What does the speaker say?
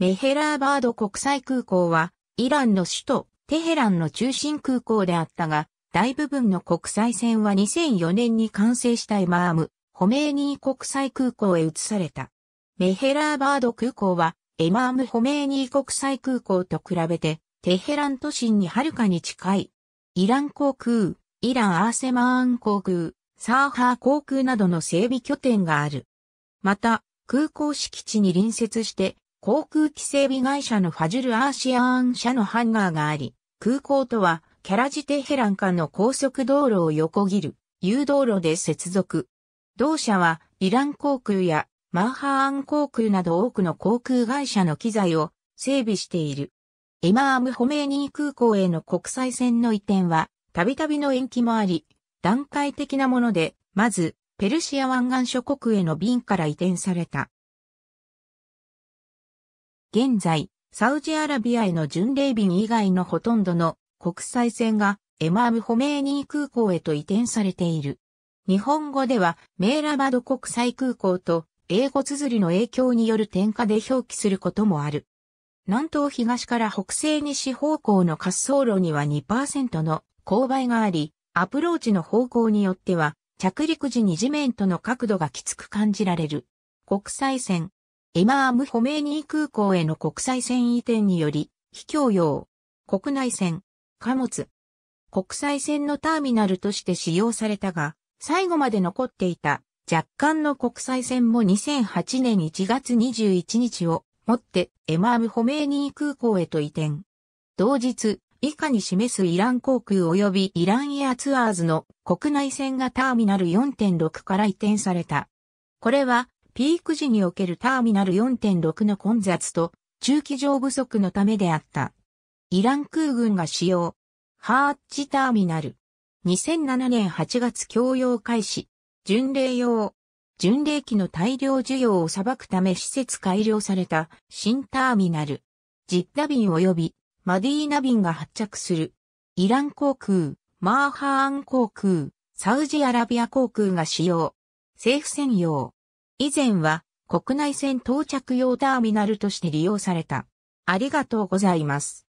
メヘラーバード国際空港は、イランの首都、テヘランの中心空港であったが、大部分の国際線は2004年に完成したエマーム、ホメーニー国際空港へ移された。メヘラーバード空港は、エマーム・ホメーニー国際空港と比べて、テヘラン都心にはるかに近い。イラン航空、イラン・アーセマーン航空、サーハー航空などの整備拠点がある。また、空港敷地に隣接して、航空機整備会社のファジュル・アーシアーン社のハンガーがあり、空港とはキャラジテヘラン間の高速道路を横切る誘導路で接続。同社はイラン航空やマンハーン航空など多くの航空会社の機材を整備している。イマーム・ホメーニー空港への国際線の移転は、たびたびの延期もあり、段階的なもので、まず、ペルシア湾岸諸国への便から移転された。現在、サウジアラビアへの巡礼便以外のほとんどの国際線がエマーム・ホメーニー空港へと移転されている。日本語ではメーラバド国際空港と英語綴りの影響による点火で表記することもある。南東東から北西西方向の滑走路には2%の勾配があり、アプローチの方向によっては着陸時に地面との角度がきつく感じられる。国際線、エマーム・ホメーニー空港への国際線移転により、非共用、国内線、貨物、国際線のターミナルとして使用されたが、最後まで残っていた若干の国際線も2008年1月21日をもってエマーム・ホメーニー空港へと移転。同日、以下に示すイラン航空及びイランエアツアーズの国内線がターミナル4.6から移転された。これはピーク時におけるターミナル4.6の混雑と中期上不足のためであった。イラン空軍が使用。ハーッチターミナル。2007年8月供用開始。巡礼用。巡礼機の大量需要を裁くため施設改良された新ターミナル。ジッダ便及びマディーナ便が発着する。イラン航空、マーハーン航空、サウジアラビア航空が使用。政府専用。以前は国内線到着用ターミナルとして利用された。ありがとうございます。